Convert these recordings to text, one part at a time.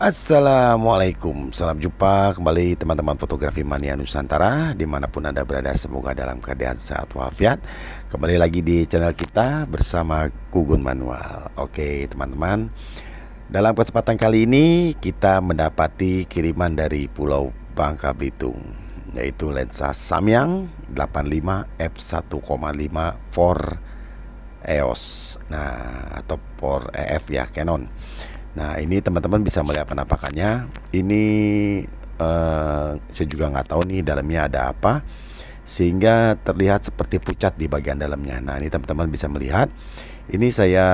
Assalamualaikum, salam jumpa kembali teman-teman fotografi mania Nusantara dimanapun anda berada semoga dalam keadaan sehat walafiat kembali lagi di channel kita bersama Kugun Manual. Oke teman-teman, dalam kesempatan kali ini kita mendapati kiriman dari Pulau Bangka Belitung yaitu lensa Samyang 85 f1,5 for EOS nah atau for EF ya Canon Nah ini teman-teman bisa melihat penampakannya. Ini eh, saya juga nggak tahu nih dalamnya ada apa sehingga terlihat seperti pucat di bagian dalamnya. Nah, ini teman-teman bisa melihat. Ini saya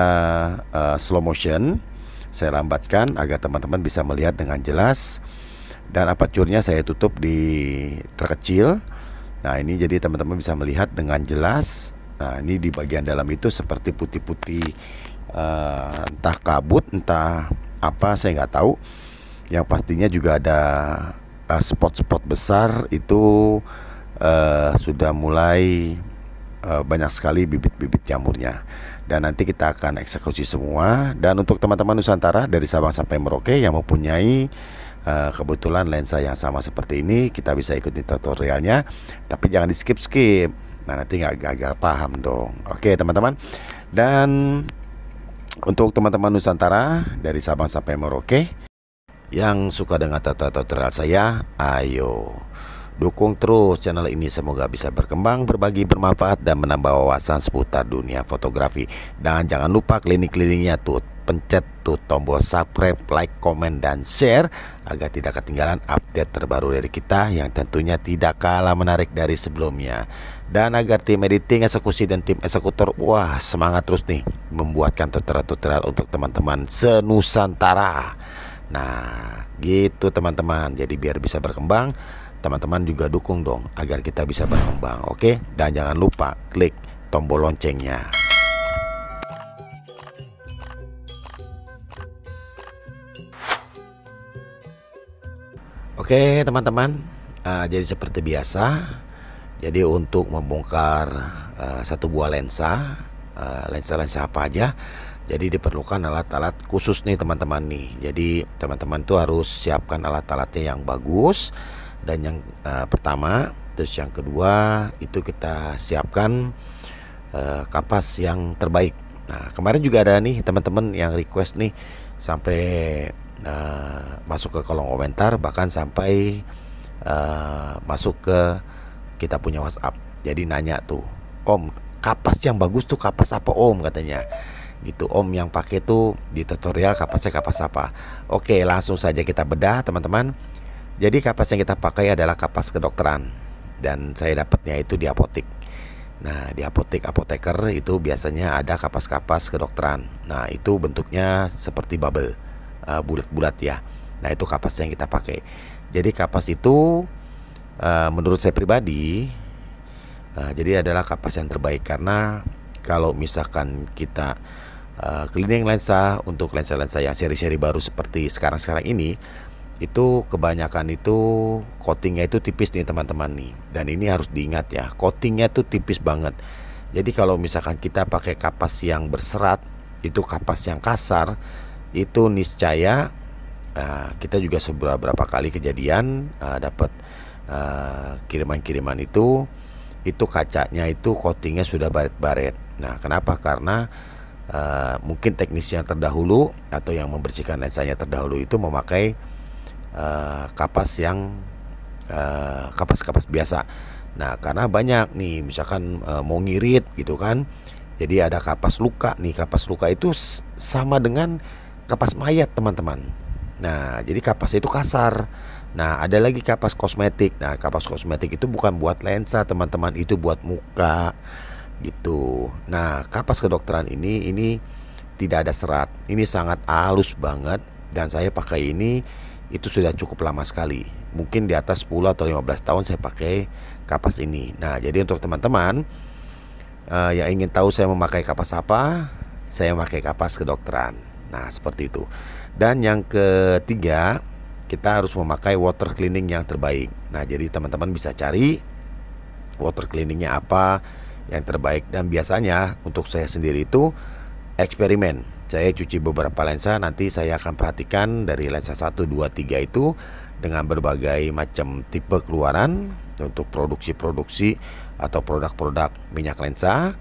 uh, slow motion, saya lambatkan agar teman-teman bisa melihat dengan jelas. Dan aperture saya tutup di terkecil. Nah, ini jadi teman-teman bisa melihat dengan jelas. Nah, ini di bagian dalam itu seperti putih-putih uh, entah kabut entah apa saya nggak tahu yang pastinya juga ada eh, spot-spot uh, besar itu uh, sudah mulai uh, banyak sekali bibit-bibit jamurnya dan nanti kita akan eksekusi semua dan untuk teman-teman Nusantara dari Sabang sampai Merauke yang mempunyai kebetulan lensa yang sama seperti ini kita bisa ikuti tutorialnya tapi jangan di skip skip nah nanti nggak gagal paham dong oke teman-teman dan untuk teman-teman Nusantara dari Sabang sampai Merauke yang suka dengan tato tutorial saya, ayo dukung terus channel ini semoga bisa berkembang, berbagi bermanfaat dan menambah wawasan seputar dunia fotografi. Dan jangan lupa klinik-kliniknya tuh pencet tuh tombol subscribe, like, komen, dan share agar tidak ketinggalan update terbaru dari kita yang tentunya tidak kalah menarik dari sebelumnya dan agar tim editing, eksekusi dan tim eksekutor wah semangat terus nih membuatkan tutorial-tutorial untuk teman-teman senusantara. Nah, gitu teman-teman. Jadi biar bisa berkembang, teman-teman juga dukung dong agar kita bisa berkembang, oke? Dan jangan lupa klik tombol loncengnya. Oke, teman-teman. Uh, jadi seperti biasa, jadi untuk membongkar uh, satu buah lensa, eh, lensa-lensa apa aja, jadi diperlukan alat-alat khusus nih teman-teman nih. Jadi teman-teman tuh harus siapkan alat-alatnya yang bagus dan yang uh, pertama, terus yang kedua itu kita siapkan uh, kapas yang terbaik. Nah kemarin juga ada nih teman-teman yang request nih sampai uh, masuk ke kolom komentar bahkan sampai uh, masuk ke kita punya WhatsApp jadi nanya tuh Om kapas yang bagus tuh kapas apa Om katanya gitu Om yang pakai tuh di tutorial kapasnya kapas apa oke langsung saja kita bedah teman-teman jadi kapas yang kita pakai adalah kapas kedokteran dan saya dapatnya itu di apotek Nah, di apotek apoteker itu biasanya ada kapas-kapas kedokteran. Nah, itu bentuknya seperti bubble, eh, bulat-bulat uh, ya. Nah, itu kapas yang kita pakai. Jadi kapas itu uh, menurut saya pribadi uh, jadi adalah kapas yang terbaik karena kalau misalkan kita uh, cleaning lensa untuk lensa-lensa yang seri-seri baru seperti sekarang-sekarang ini itu kebanyakan itu coatingnya itu tipis nih teman-teman nih dan ini harus diingat ya coatingnya itu tipis banget jadi kalau misalkan kita pakai kapas yang berserat itu kapas yang kasar itu niscaya uh, kita juga seberapa kali kejadian uh, dapat Eh, kiriman-kiriman uh, itu itu kacanya itu coatingnya sudah baret-baret. Nah, kenapa? Karena uh, mungkin teknisi yang terdahulu atau yang membersihkan lensanya terdahulu itu memakai uh, kapas yang kapas kapas-kapas biasa. Nah, karena banyak nih, misalkan uh, mau ngirit gitu kan. Jadi ada kapas luka nih, kapas luka itu sama dengan kapas mayat, teman-teman. Nah, jadi kapas itu kasar. Nah, ada lagi kapas kosmetik. Nah, kapas kosmetik itu bukan buat lensa, teman-teman, itu buat muka gitu. Nah, kapas kedokteran ini ini tidak ada serat. Ini sangat halus banget dan saya pakai ini itu sudah cukup lama sekali. Mungkin di atas 10 atau 15 tahun saya pakai kapas ini. Nah, jadi untuk teman-teman uh, yang ingin tahu saya memakai kapas apa, saya memakai kapas kedokteran. Nah, seperti itu. Dan yang ketiga, kita harus memakai water cleaning yang terbaik. Nah, jadi teman-teman bisa cari water cleaningnya apa yang terbaik dan biasanya untuk saya sendiri itu eksperimen. Saya cuci beberapa lensa, nanti saya akan perhatikan dari lensa 1, 2, 3 itu dengan berbagai macam tipe keluaran untuk produksi-produksi atau produk-produk minyak lensa,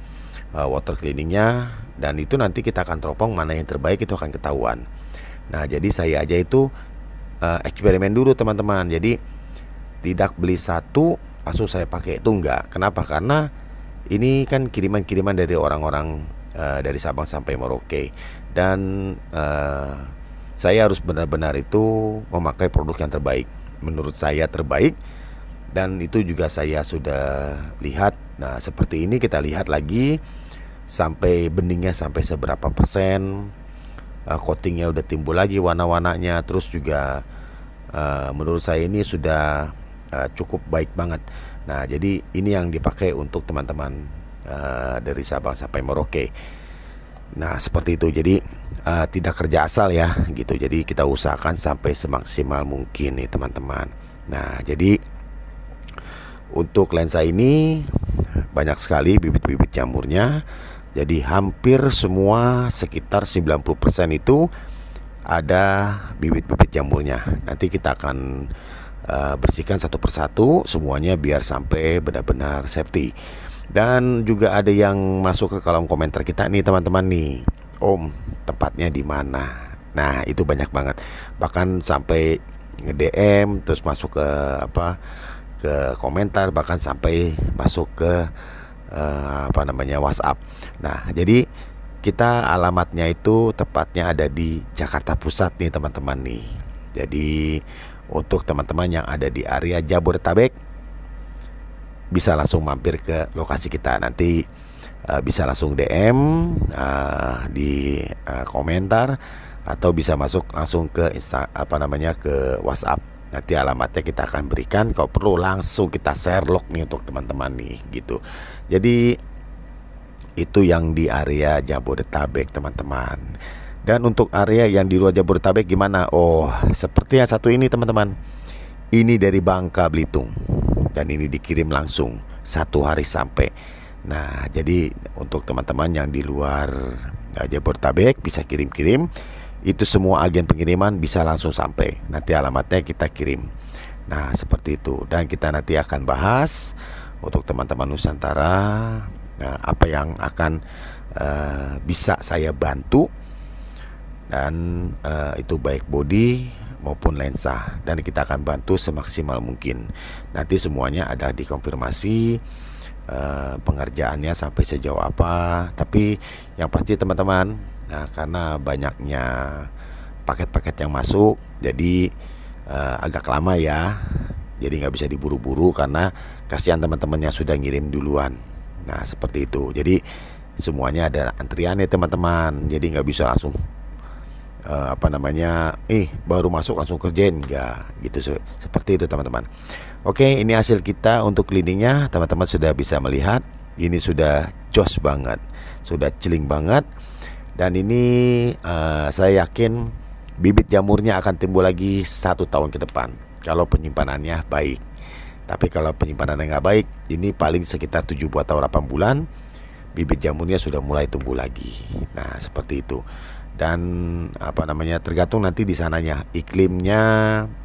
eh, water cleaningnya, dan itu nanti kita akan teropong mana yang terbaik itu akan ketahuan. Nah, jadi saya aja itu uh, eksperimen dulu teman-teman jadi tidak beli satu langsung saya pakai itu enggak kenapa karena ini kan kiriman-kiriman dari orang-orang uh, dari Sabang sampai Merauke dan uh, saya harus benar-benar itu memakai produk yang terbaik menurut saya terbaik dan itu juga saya sudah lihat nah seperti ini kita lihat lagi sampai beningnya sampai seberapa persen uh, coatingnya udah timbul lagi warna-warnanya terus juga uh, menurut saya ini sudah uh, cukup baik banget nah jadi ini yang dipakai untuk teman-teman uh, dari Sabang sampai Merauke nah seperti itu jadi uh, tidak kerja asal ya gitu jadi kita usahakan sampai semaksimal mungkin nih teman-teman nah jadi untuk lensa ini banyak sekali bibit-bibit jamurnya jadi hampir semua sekitar 90% itu ada bibit-bibit jamurnya. Nanti kita akan uh, bersihkan satu persatu semuanya biar sampai benar-benar safety. Dan juga ada yang masuk ke kolom komentar kita nih teman-teman nih. Om, tempatnya di mana? Nah, itu banyak banget. Bahkan sampai nge-DM terus masuk ke apa? ke komentar bahkan sampai masuk ke uh, apa namanya WhatsApp. Nah, jadi kita alamatnya itu tepatnya ada di Jakarta Pusat nih teman-teman nih. Jadi untuk teman-teman yang ada di area Jabodetabek bisa langsung mampir ke lokasi kita nanti uh, bisa langsung DM uh, eh, di uh, komentar atau bisa masuk langsung ke insta apa namanya ke WhatsApp nanti alamatnya kita akan berikan kalau perlu langsung kita share log nih untuk teman-teman nih gitu jadi itu yang di area Jabodetabek, teman-teman. Dan untuk area yang di luar Jabodetabek gimana? Oh, seperti yang satu ini, teman-teman. Ini dari Bangka Belitung. Dan ini dikirim langsung satu hari sampai. Nah, jadi untuk teman-teman yang di luar eh, Jabodetabek bisa kirim-kirim. Itu semua agen pengiriman bisa langsung sampai. Nanti alamatnya kita kirim. Nah, seperti itu. Dan kita nanti akan bahas untuk teman-teman Nusantara nah, apa yang akan uh, bisa saya bantu dan uh, itu baik body maupun lensa dan kita akan bantu semaksimal mungkin nanti semuanya ada dikonfirmasi uh, pengerjaannya sampai sejauh apa tapi yang pasti teman-teman nah karena banyaknya paket-paket yang masuk jadi uh, agak lama ya jadi nggak bisa diburu-buru karena kasihan teman-teman yang sudah ngirim duluan nah seperti itu jadi semuanya ada antrian ya teman-teman jadi nggak bisa langsung uh, apa namanya eh baru masuk langsung kerjain nggak gitu so, seperti itu teman-teman oke ini hasil kita untuk cleaningnya teman-teman sudah bisa melihat ini sudah jos banget sudah celing banget dan ini uh, saya yakin bibit jamurnya akan timbul lagi satu tahun ke depan kalau penyimpanannya baik. Tapi kalau penyimpanannya nggak baik, ini paling sekitar 7 buat atau 8 bulan bibit jamurnya sudah mulai tumbuh lagi. Nah, seperti itu. Dan apa namanya? tergantung nanti di sananya iklimnya,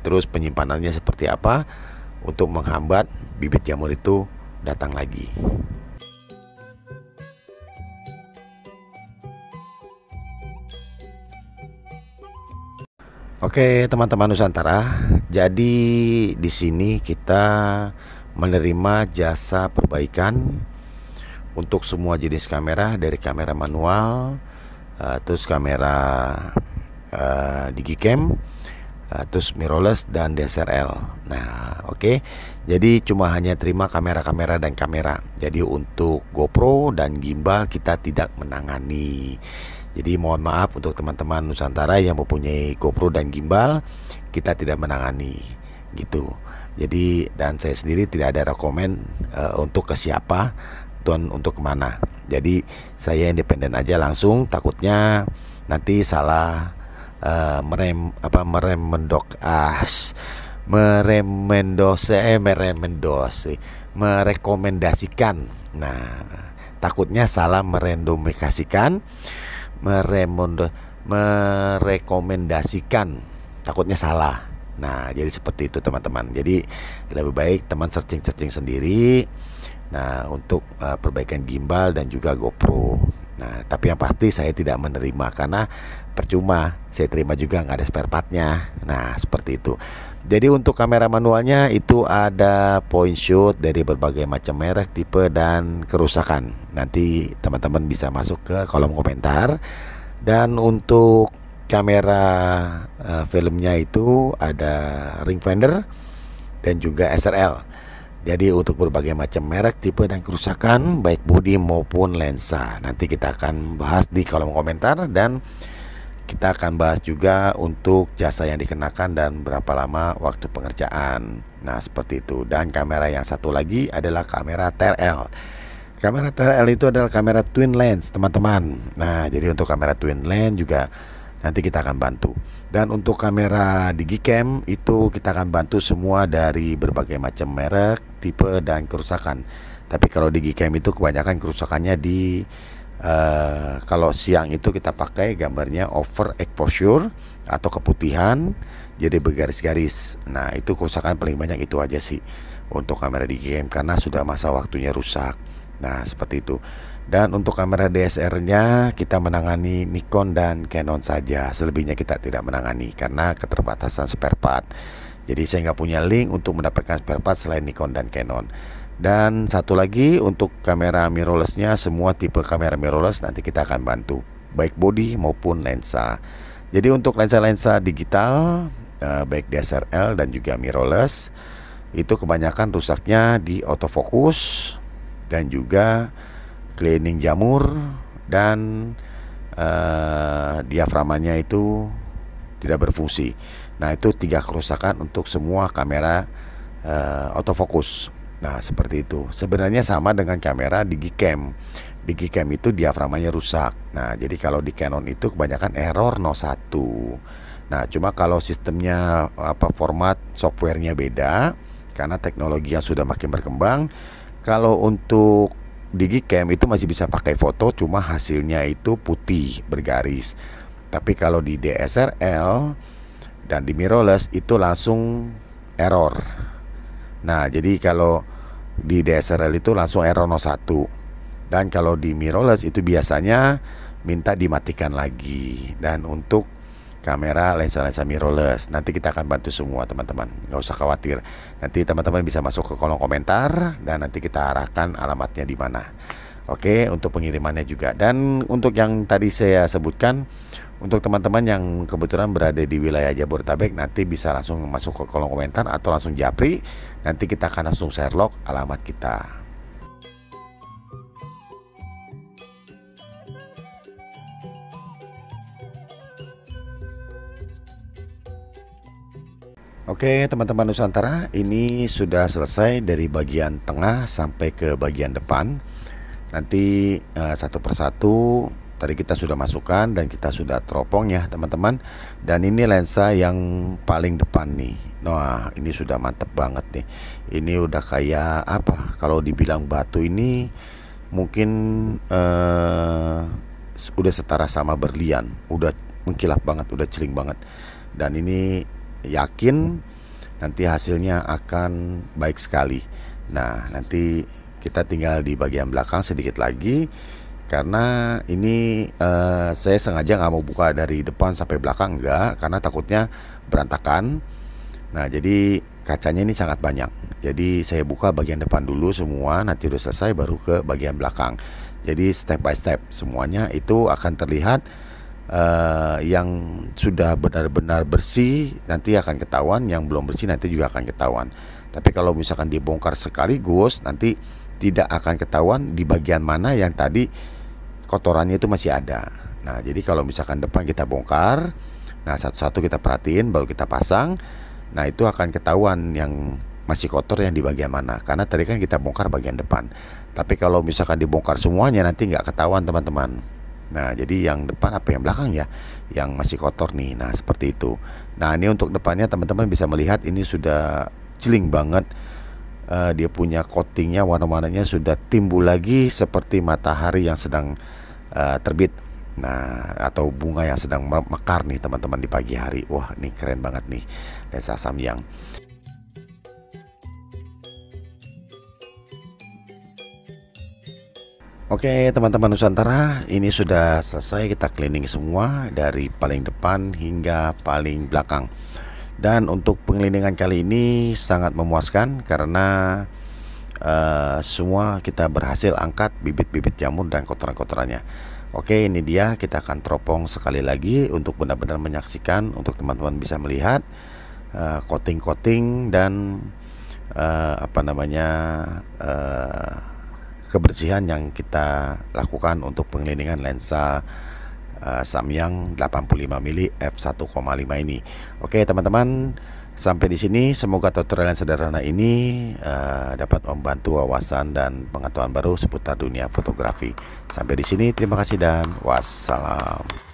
terus penyimpanannya seperti apa untuk menghambat bibit jamur itu datang lagi. Oke, teman-teman Nusantara. Jadi di sini kita menerima jasa perbaikan untuk semua jenis kamera dari kamera manual uh, terus kamera uh, digicam uh, terus mirrorless dan DSLR. Nah, oke. Jadi cuma hanya terima kamera-kamera dan kamera. Jadi untuk GoPro dan gimbal kita tidak menangani. Jadi mohon maaf untuk teman-teman Nusantara yang mempunyai GoPro dan gimbal, kita tidak menangani gitu. Jadi dan saya sendiri tidak ada rekomen uh, untuk ke siapa tuan untuk kemana. Jadi saya independen aja langsung, takutnya nanti salah uh, merem apa merem meremendok ah meremendose eh, meremendose merekomendasikan. Nah, takutnya salah merendomikasikan merekomendasikan takutnya salah nah jadi seperti itu teman-teman jadi lebih baik teman searching-searching sendiri nah untuk uh, perbaikan gimbal dan juga GoPro nah tapi yang pasti saya tidak menerima karena percuma saya terima juga nggak ada spare partnya nah seperti itu jadi untuk kamera manualnya itu ada point shoot dari berbagai macam merek, tipe dan kerusakan. Nanti teman-teman bisa masuk ke kolom komentar. Dan untuk kamera uh, filmnya itu ada ring finder dan juga SRL. Jadi untuk berbagai macam merek, tipe dan kerusakan baik bodi maupun lensa. Nanti kita akan bahas di kolom komentar dan kita akan bahas juga untuk jasa yang dikenakan dan berapa lama waktu pengerjaan. Nah, seperti itu. Dan kamera yang satu lagi adalah kamera TRL. Kamera TRL itu adalah kamera twin lens, teman-teman. Nah, jadi untuk kamera twin lens juga nanti kita akan bantu. Dan untuk kamera digicam itu kita akan bantu semua dari berbagai macam merek, tipe dan kerusakan. Tapi kalau digicam itu kebanyakan kerusakannya di Uh, kalau siang itu kita pakai gambarnya over exposure atau keputihan jadi bergaris-garis. Nah, itu kerusakan paling banyak itu aja sih untuk kamera di game karena sudah masa waktunya rusak. Nah, seperti itu. Dan untuk kamera DSR-nya kita menangani Nikon dan Canon saja. Selebihnya kita tidak menangani karena keterbatasan spare part. Jadi saya nggak punya link untuk mendapatkan spare part selain Nikon dan Canon. Dan satu lagi untuk kamera mirrorlessnya semua tipe kamera mirrorless nanti kita akan bantu baik body maupun lensa. Jadi untuk lensa-lensa digital eh, baik DSLR dan juga mirrorless itu kebanyakan rusaknya di autofocus dan juga cleaning jamur dan eh, diaframanya itu tidak berfungsi. Nah itu tiga kerusakan untuk semua kamera eh, autofocus. Nah, seperti itu. Sebenarnya sama dengan kamera digicam. Digicam itu diaframanya rusak. Nah, jadi kalau di Canon itu kebanyakan error 01 Nah, cuma kalau sistemnya apa format softwarenya beda karena teknologi yang sudah makin berkembang. Kalau untuk digicam itu masih bisa pakai foto cuma hasilnya itu putih bergaris. Tapi kalau di DSLR dan di mirrorless itu langsung error Nah, jadi kalau di DSRL itu langsung error satu Dan kalau di mirrorless itu biasanya minta dimatikan lagi. Dan untuk kamera lensa-lensa mirrorless. Nanti kita akan bantu semua teman-teman, nggak usah khawatir. Nanti teman-teman bisa masuk ke kolom komentar dan nanti kita arahkan alamatnya di mana. Oke, untuk pengirimannya juga. Dan untuk yang tadi saya sebutkan, untuk teman-teman yang kebetulan berada di wilayah Jabodetabek nanti bisa langsung masuk ke kolom komentar atau langsung japri. Nanti kita akan langsung share log alamat kita. Oke teman-teman Nusantara ini sudah selesai dari bagian tengah sampai ke bagian depan Nanti eh, satu persatu Tadi kita sudah masukkan dan kita sudah teropong ya teman-teman Dan ini lensa yang paling depan nih Nah ini sudah mantep banget nih Ini udah kayak apa Kalau dibilang batu ini mungkin eh, udah setara sama berlian Udah mengkilap banget, udah celing banget Dan ini yakin nanti hasilnya akan baik sekali Nah nanti kita tinggal di bagian belakang sedikit lagi karena ini uh, saya sengaja nggak mau buka dari depan sampai belakang enggak karena takutnya berantakan nah jadi kacanya ini sangat banyak jadi saya buka bagian depan dulu semua nanti udah selesai baru ke bagian belakang jadi step by step semuanya itu akan terlihat uh, yang sudah benar-benar bersih nanti akan ketahuan, yang belum bersih nanti juga akan ketahuan. Tapi kalau misalkan dibongkar sekaligus nanti tidak akan ketahuan di bagian mana yang tadi kotorannya itu masih ada. Nah, jadi kalau misalkan depan kita bongkar, nah satu-satu kita perhatiin baru kita pasang. Nah, itu akan ketahuan yang masih kotor yang di bagian mana. Karena tadi kan kita bongkar bagian depan. Tapi kalau misalkan dibongkar semuanya nanti nggak ketahuan teman-teman. Nah, jadi yang depan apa yang belakang ya? Yang masih kotor nih. Nah, seperti itu. Nah, ini untuk depannya teman-teman bisa melihat ini sudah celing banget. Uh, dia punya coatingnya warna-warnanya sudah timbul lagi seperti matahari yang sedang Eh, terbit. Nah, atau bunga yang sedang mekar nih teman-teman di pagi hari. Wah, ini keren banget nih lensa yang Oke teman-teman Nusantara ini sudah selesai kita cleaning semua dari paling depan hingga paling belakang Dan untuk pengelilingan kali ini sangat memuaskan karena Eh, semua kita berhasil angkat bibit-bibit jamur dan kotoran-kotorannya. Oke, ini dia kita akan teropong sekali lagi untuk benar-benar menyaksikan untuk teman-teman bisa melihat eh, coating-coating uh, dan uh, apa namanya uh, kebersihan yang kita lakukan untuk pengelilingan lensa uh, Samyang 85 mm f1,5 ini. Oke, teman-teman Sampai di sini, semoga tutorial yang sederhana ini uh, dapat membantu wawasan dan pengetahuan baru seputar dunia fotografi. Sampai di sini, terima kasih dan wassalam.